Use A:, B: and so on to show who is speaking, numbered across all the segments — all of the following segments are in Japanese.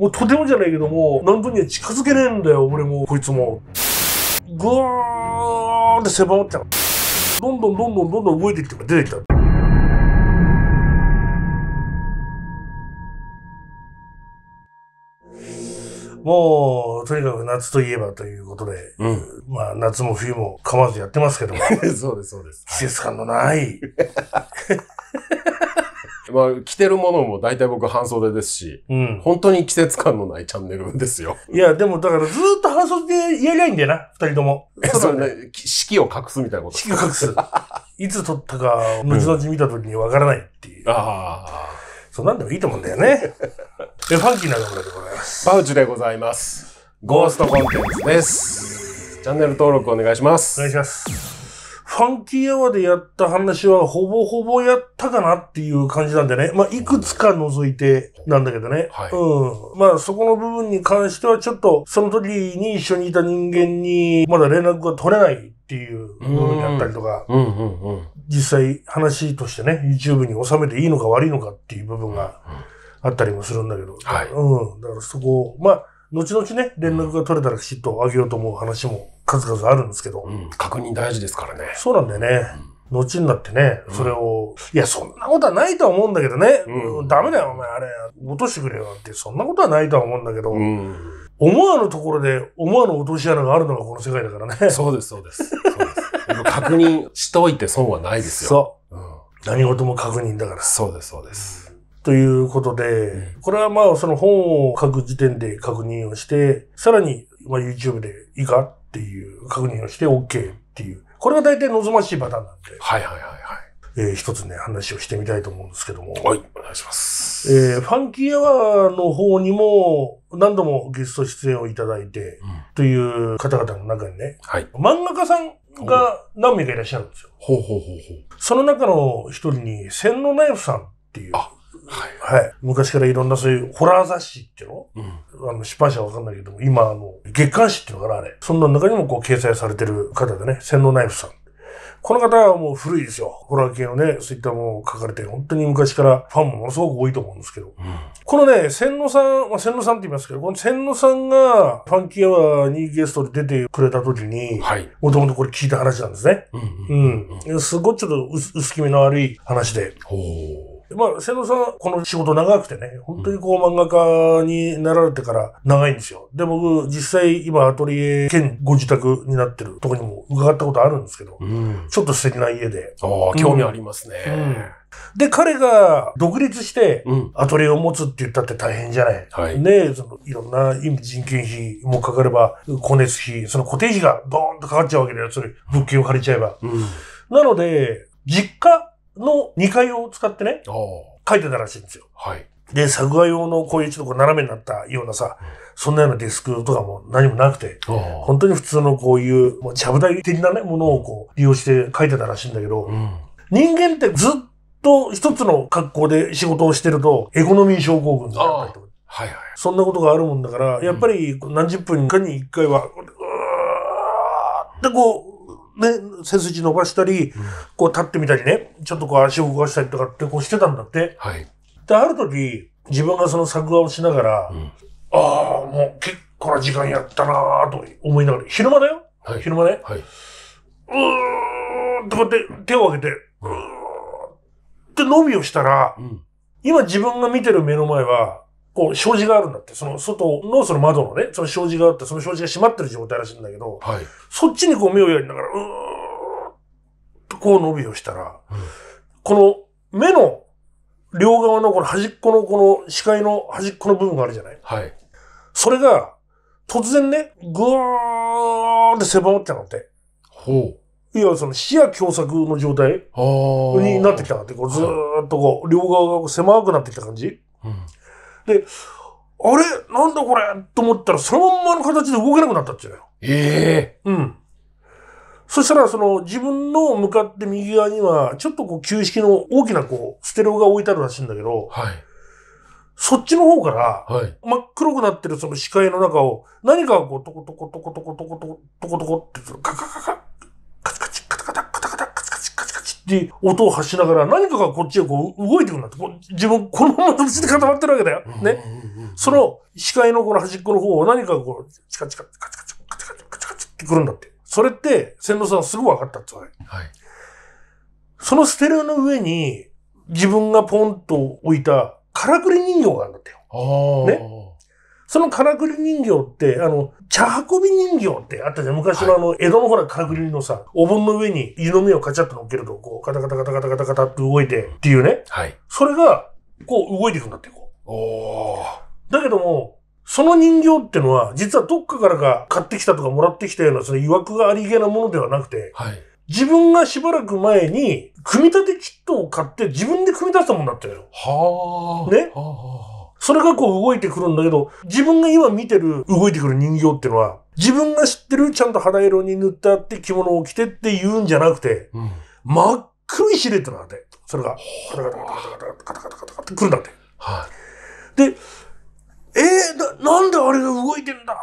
A: もうとてもじゃないけども、何部には近づけねえんだよ、俺も、こいつも。ぐーって狭まっちゃう。どんどんどんどんどんどん動いてきて出てきた。もう、とにかく夏といえばということで、うん、まあ夏も冬も構わずやってますけども。そうです、そうです。季節感のない。まあ、着てるものも大体僕半袖ですし、うん、本当に季節感のないチャンネルですよ。いや、でもだからずっと半袖でやりゃいいんだよな、二人とも。え、それね、四季を隠すみたいなこと。四季を隠す。いつ撮ったか、後々見た時にわからないっていう。うん、ああ。そうなんでもいいと思うんだよね。えファンキーな中村でございます。パウチでございます。
B: ゴーストコンテンツで
A: す。チャンネル登録お願いします。お願いします。ファンキーアワーでやった話はほぼほぼやったかなっていう感じなんでね。まあ、いくつか除いてなんだけどね。はい、うん。まあ、そこの部分に関してはちょっと、その時に一緒にいた人間にまだ連絡が取れないっていう部分であったりとか、実際話としてね、YouTube に収めていいのか悪いのかっていう部分があったりもするんだけど。はい。うん。だからそこ、まあ、後々ね、連絡が取れたらきちっとあげようと思う話も。数々あるんですけど。うん、確認大事ですからね。そうなんだよね。うん、後になってね、それを、いや、そんなことはないとは思うんだけどね、うん、ダメだよ、お前、あれ、落としてくれよなんて、そんなことはないとは思うんだけど、思わぬところで思わぬ落とし穴があるのがこの世界だからね。そうです、そうです。そうです。確認しといて損はないですよ。そう。うん、何事も確認だから。そうです、そうです。ということで、これはまあその本を書く時点で確認をして、さらにまあ YouTube でいいかっていう確認をして OK っていう。これが大体望ましいパターンなんで。はいはいはいはい。えー、一つね、話をしてみたいと思うんですけども。はい、お願いします。えー、ファンキーアワーの方にも、何度もゲスト出演をいただいて、うん、という方々の中にね、はい、漫画家さんが何名かいらっしゃるんですよ。ほうほうほうほう。その中の一人に、千のナイフさんっていう。あ、はい。はい。昔からいろんなそういうホラー雑誌っていうの、うん、あの、出版社わかんないけども、今、あの、月刊誌っていうのかな、あれ。そんな中にもこう、掲載されてる方でね、洗脳ナイフさん。この方はもう古いですよ。ホラー系のね、そういったもの書かれて、本当に昔からファンもものすごく多いと思うんですけど。うん、このね、千野さん、まあ、千野さんって言いますけど、この千野さんがファンキーアワーにゲストで出てくれた時に、もともとこれ聞いた話なんですね。うん、うん、うんすごいちょっと薄気味の悪い話で。ほうまあ、瀬戸さん、この仕事長くてね、本当にこう漫画家になられてから長いんですよ。で、僕、実際今アトリエ兼ご自宅になってるとこにも伺ったことあるんですけど、うん、ちょっと素敵な家で。ああ、興味ありますね。うんで、彼が独立して、アトリエを持つって言ったって大変じゃない。うん、はい、ねそのいろんな意味人件費もかかれば、光熱費、その固定費がドーンとかかっちゃうわけだよ。それ、物件を借りちゃえば。うん、なので、実家の2階を使ってね、書いてたらしいんですよ。はい。で、作画用のこういうちょっと斜めになったようなさ、うん、そんなようなデスクとかも何もなくて、本当に普通のこういう、もうちゃぶ台的なね、ものをこう利用して書いてたらしいんだけど、うん、人間ってずっと一つの格好で仕事をしてると、エコノミー症候群がったりとか。はいはい。そんなことがあるもんだから、やっぱり何十分かに一回は、うん、うーってこう、背筋伸ばしたり、こう立ってみたりね、ちょっとこう足を動かしたりとかってこうしてたんだって。はい。で、ある時、自分がその作画をしながら、うん、ああ、もう結構な時間やったなぁと思いながら、昼間だよ、はい、昼間ね。はい。うーん、とやって手を挙げて、うーん、って伸びをしたら、うん、今自分が見てる目の前は、こう、障子があるんだって、その外のその窓のね、その障子があって、その障子が閉まってる状態らしいんだけど、はい、そっちにこう目をやりながら、うーっとこう伸びをしたら、うん、この目の両側のこの端っこのこの視界の端っこの部分があるじゃないはい。それが、突然ね、ぐわーって狭まっゃうのって。ほう。いや、その視野狭窄の状態になってきたなって、こうずーっとこう、両側が狭くなってきた感じ。うんで、あれなんだこれと思ったら、そのままの形で動けなくなったっちゃうのよ。ええー、うん。そしたら、その、自分の向かって右側には、ちょっとこう、旧式の大きなこう、ステレオが置いてあるらしいんだけど、はい。そっちの方から、はい。真っ黒くなってるその視界の中を、何かこう、トコトコトコトコトコトコトコトコって、カカカカ音を発しながら何かがこっちへこう動いてくるんだって。自分このまま口で固まってるわけだよ。ね。その視界のこの端っこの方を何かがこう、チカチカ、カチカチカ、カチカチカ、カチカチってくるんだって。それって、千野さんすぐ分かったっつわけ。はい。そのステレオの上に自分がポンと置いたからくり人形があるんだってよ。ね。そのからくり人形って、あの、茶運び人形ってあったじゃん。昔のあの、江戸のほら、からくりのさ、お盆の上に湯飲みをカチャッと乗っけると、こう、カタカタカタカタカタカタって動いてっていうね。はい。それが、こう、動いていくんだって、こう。おだけども、その人形ってのは、実はどっかからか買ってきたとかもらってきたような、その曰くがありげなものではなくて、はい。自分がしばらく前に、組み立てキットを買って自分で組み立てたもんだったよ。はあ。ねはあ。それがこう動いてくるんだけど、自分が今見てる動いてくる人形っていうのは、自分が知ってるちゃんと肌色に塗ってあって着物を着てって言うんじゃなくて、真っ黒いシルエットなんで、それが、カタカタカタカタカタカタカタカタって来るんだって。はい、で、えー、な、なんであれが動いてんだ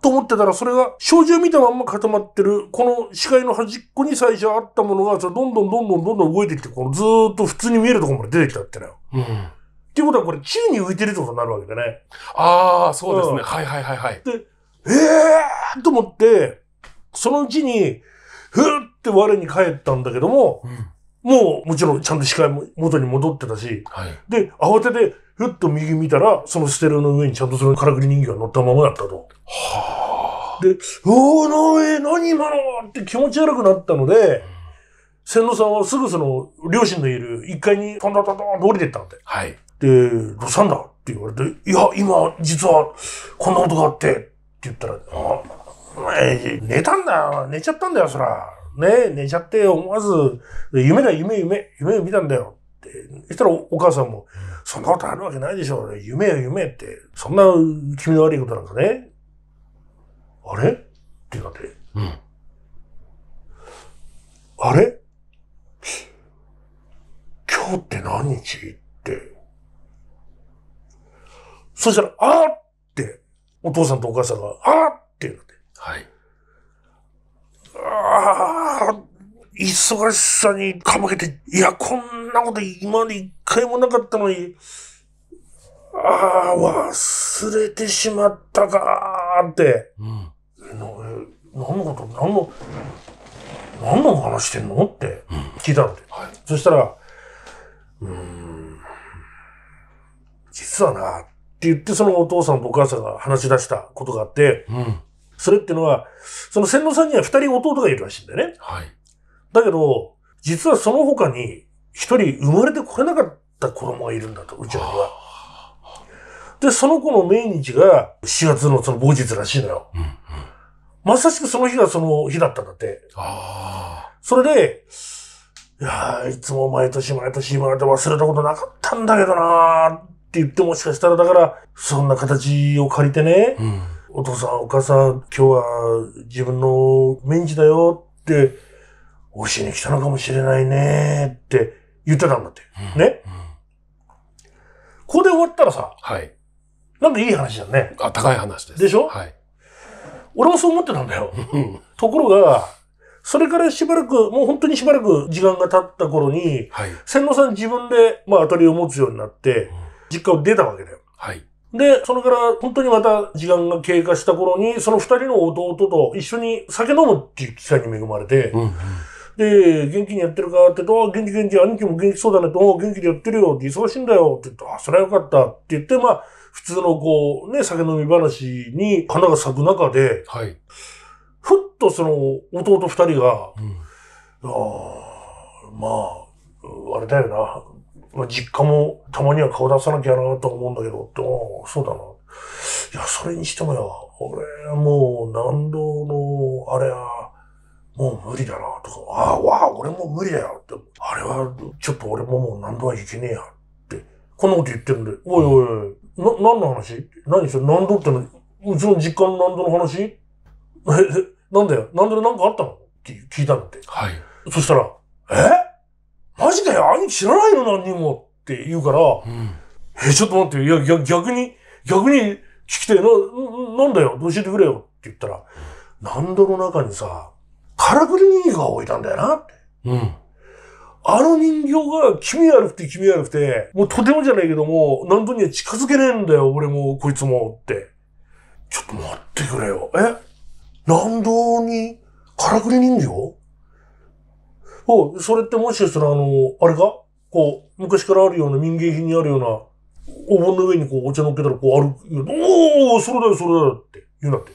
A: と思ってたら、それが、症状見たまんま固まってる、この視界の端っこに最初あったものが、どんどんどんどんどんどん動いてきて、このずーっと普通に見えるところまで出てきたってのよ。うんっていうことはこれ宙に浮いてるってことになるわけだね。ああ、そうですね、うん、はいはいはいはい。で、ええー、と思って、そのうちに、ふーって我に帰ったんだけども、うん、もうもちろんちゃんと視界も元に戻ってたし、はい、で、慌てて、ふっと右見たら、そのステレオの上にちゃんとそのからくり人形が乗ったままだったと。はあ。で、おーのえ、何今のって気持ち悪くなったので、千野さんはすぐその、両親のいる1階にトントントントンと降りてったんで。はい。で、どうしたんだって言われて、いや、今、実は、こんなことがあって、って言ったら、あ、え寝たんだ、寝ちゃったんだよ、そら。ね、寝ちゃって思わず、夢だ、夢、夢、夢見たんだよ。ってそしたらお母さんも、そんなことあるわけないでしょ、夢よ、夢って。そんな気味の悪いことなんかね。あれってなって。うん。あれ今日って何日って。そしたら、あーって、お父さんとお母さんが、あーって言って。はい。ああ、忙しさにかまけて、いや、こんなこと今まで一回もなかったのに、ああ、忘れてしまったかって。うん。何のこと何の、何の話してんのって、聞いたので。はい、そしたら、うん、実はな、って言って、そのお父さんとお母さんが話し出したことがあって、うん、それっていうのは、その洗脳さんには二人弟がいるらしいんだよね。はい。だけど、実はその他に一人生まれてこれなかった子供がいるんだと、ち宙には。で、その子の命日が4月のその某日らしいのよ。うんうん、まさしくその日がその日だったんだって。それで、いやいつも毎年毎年今まれて忘れたことなかったんだけどなって言ってもしかしたらだから、そんな形を借りてね、うん、お父さんお母さん今日は自分のメンチだよって、教えに来たのかもしれないねって言ってたんだって。うん、ね、うん、ここで終わったらさ、はい。なんかいい話だね。あ、高い話です。でしょはい。俺もそう思ってたんだよ。ところが、それからしばらく、もう本当にしばらく時間が経った頃に、はい、千野さん自分で、まあ、当たりを持つようになって、うん実家を出たわけだよ。はい。で、それから本当にまた時間が経過した頃に、その二人の弟と一緒に酒飲むっていう機会に恵まれて、うんうん、で、元気にやってるかって言うと、元気元気、兄貴も元気そうだねと、元気でやってるよって忙しいんだよって言うと、あ、それはよかったって言って、まあ、普通のこう、ね、酒飲み話に花が咲く中で、はい、ふっとその弟二人が、うん、ああ、まあ、あれだよな、まあ、実家もたまには顔出さなきゃなと思うんだけど、ああ、そうだな。いや、それにしてもよ、俺、もう、何度の、あれは、もう無理だな、とか、ああ、わあ、俺も無理だよって、あれは、ちょっと俺ももう何度はいけねえや、って、こんなこと言ってるんで、おいおい、な、何の話何それ、何度っての、うちの実家の南度の話なんだよ、南度で何かあったのって聞いたのって。はい。そしたら、えジかよ、兄貴知らないの何にもって言うから、うん、え、ちょっと待って、いや、逆に、逆に聞きてえな、なんだよ、教えてくれよって言ったら、何度の中にさ、からくり人形が置いたんだよなって。うん。あの人形が気味悪くて気味悪くて、もうとてもじゃないけども、何度には近づけねえんだよ、俺も、こいつも、って。ちょっと待ってくれよ。え何度に、からくり人形おそれってもしかしたら、あの、あれかこう、昔からあるような民芸品にあるような、お盆の上にこうお茶乗っけたらこうある、おおそれだよ、それだよって言うなって。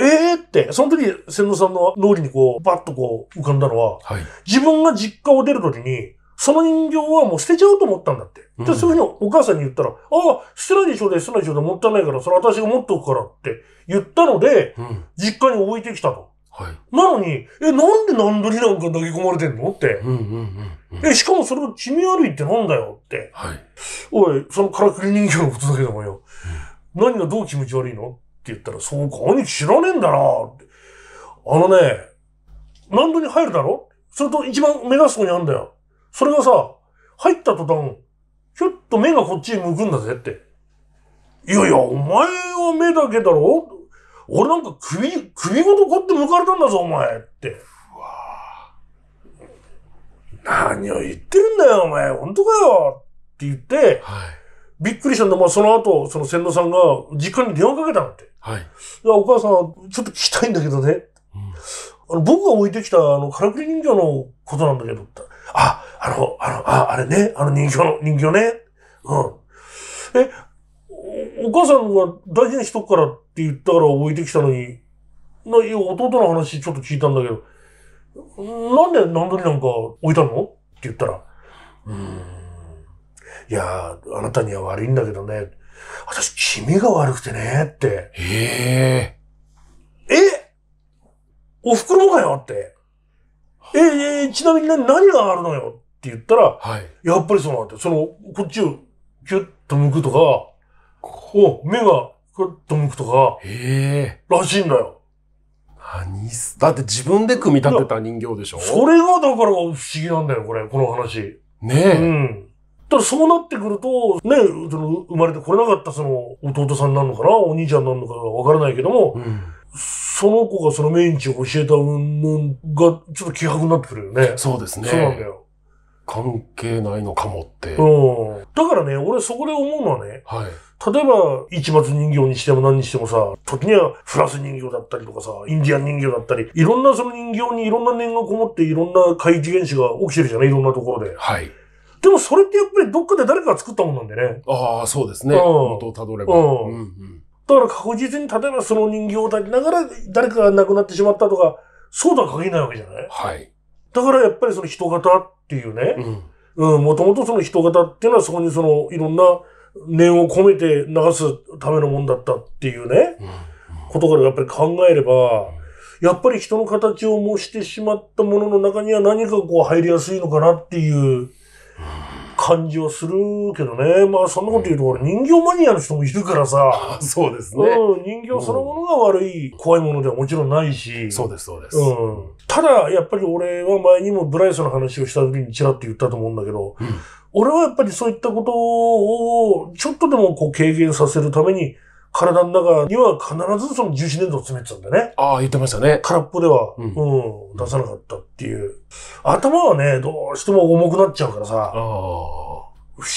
A: ええー、って、その時、千野さんの脳裏にこう、バッとこう浮かんだのは、はい、自分が実家を出る時に、その人形はもう捨てちゃおうと思ったんだって。うん、で、そういうふうにお母さんに言ったら、ああ、捨てないでしょうね、捨てないでしょうね、もったいないから、それ私が持っておくからって言ったので、うん、実家に置いてきたと。はい、なのに、え、なんで何度リなんか投げ込まれてんのって、うんうんうん、え、しかもそれを地味悪いってなんだよって。はい、おい、そのカラクリ人形のことだけどもよ、うん。何がどう気持ち悪いのって言ったら、そうか、兄貴知らねえんだなって。あのね、何度に入るだろそれと一番目立つとこにあるんだよ。それがさ、入った途端、ひょっと目がこっちに向くんだぜって。いやいや、お前は目だけだろ俺なんか首、首ごとこって向かれたんだぞ、お前って。何を言ってるんだよ、お前。本当かよ。って言って、はい、びっくりしたんだ。まあ、その後、その先野さんが、実家に電話かけたのって。はい。お母さん、ちょっと聞きたいんだけどね。うん、あの僕が置いてきた、あの、カラクリ人形のことなんだけど。あ、あの、あの、あ、あれね、あの人形の、人形ね。うん。え、お母さんが大事にしとくからって言ったから置いてきたのに、な、いや、弟の話ちょっと聞いたんだけど、なんで何度になんか置いたのって言ったら、うん。いや、あなたには悪いんだけどね。私、気味が悪くてね、って。へえ。えお袋かよって。ええちなみに何があるのよって言ったら、はい、やっぱりそうなんだその、こっちをキュッと向くとか、こう、目が、くっと向くとか、へえ。らしいんだよ。何す、だって自分で組み立てた人形でしょそれがだから不思議なんだよ、これ、この話。ねえ。うん。ただそうなってくると、ね、その生まれてこれなかったその弟さんなのかな、お兄ちゃんなのかわからないけども、うんその子がその命日を教えたうんがちょっと気迫になってくるよね。そうですね。そうなんだよ。関係ないのかもって。うん。だからね、俺そこで思うのはね、はい。例えば、市松人形にしても何にしてもさ、時にはフランス人形だったりとかさ、インディアン人形だったり、いろんなその人形にいろんな念がこもっていろんな怪異現象が起きてるじゃないいろんなところで。はい。でもそれってやっぱりどっかで誰かが作ったもんなんでね。ああ、そうですね。うん、元をたどれば。うん。うんうんだから確実に、例えばその人形を抱きながら誰かが亡くなってしまったとか、そうとは限らないわけじゃないはい。だからやっぱりその人型っていうね、うん、もともとその人型っていうのはそこにそのいろんな念を込めて流すためのもんだったっていうね、うんことからやっぱり考えれば、やっぱり人の形を模してしまったものの中には何かこう入りやすいのかなっていう、感じはするけどね。まあ、そんなこと言うと、俺、人形マニアの人もいるからさ。そうですね。うん、人形そのものが悪い、怖いものではもちろんないし。そうです、そうです。うん。ただ、やっぱり俺は前にもブライスの話をした時にちらっと言ったと思うんだけど、うん、俺はやっぱりそういったことを、ちょっとでもこう軽減させるために、体の中には必ずその樹脂粘土を詰めてたんだね。ああ、言ってましたね。空っぽでは、うん、うん、出さなかったっていう。頭はね、どうしても重くなっちゃうからさ。ああ。不思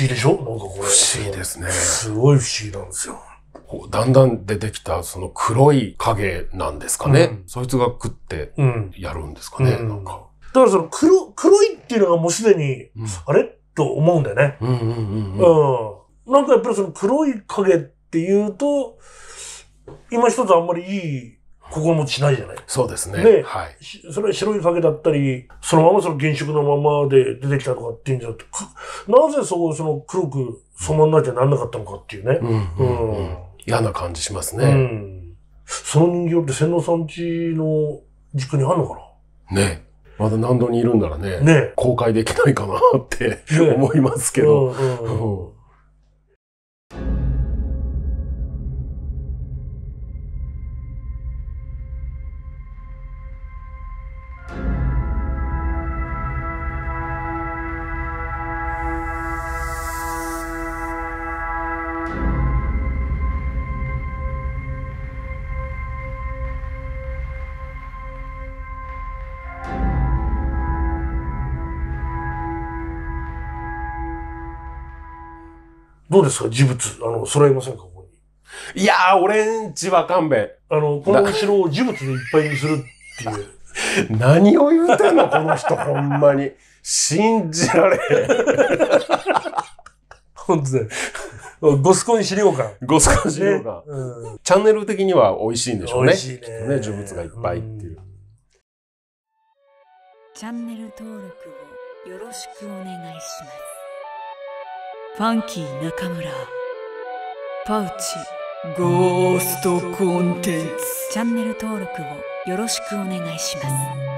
A: 議でしょなんかこれ。不思議ですね。すごい不思議なんですよ。だんだん出てきたその黒い影なんですかね。うん、そいつが食ってやるんですかね。うん、なんかだからその黒、黒いっていうのがもうすでに、あれと思うんだよね。うん。なんかやっぱりその黒い影ってっていうと、今一つあんまりいい心持ちないじゃないそうですね。ね。はい。それは白い影だったり、そのままその原色のままで出てきたとかっていうんじゃなくて、なぜそう、その黒く染まんなきゃなんなかったのかっていうね。うん、うんうん、嫌な感じしますね。うん。その人形って千脳さんちの軸にあるのかなねまだ何度にいるんならね、ね公開できないかなって、ね、思いますけど。うんうんうんどうですか事物。あの、揃えませんかここに。いやー、俺んちは勘弁。あの、この後ろを事物でいっぱいにするっていう。何を言うてんのこの人、ほんまに。信じられへん。本当だよ。ゴスコン資料館。ゴスコン資料館、うん、チャンネル的には美味しいんでしょうね。美味しいね。ね、呪物がいっぱいっていう、チャンネル登録をよろしくお願いします。ファンキー中村パウチゴーストコンテンツチャンネル登録をよろしくお願いします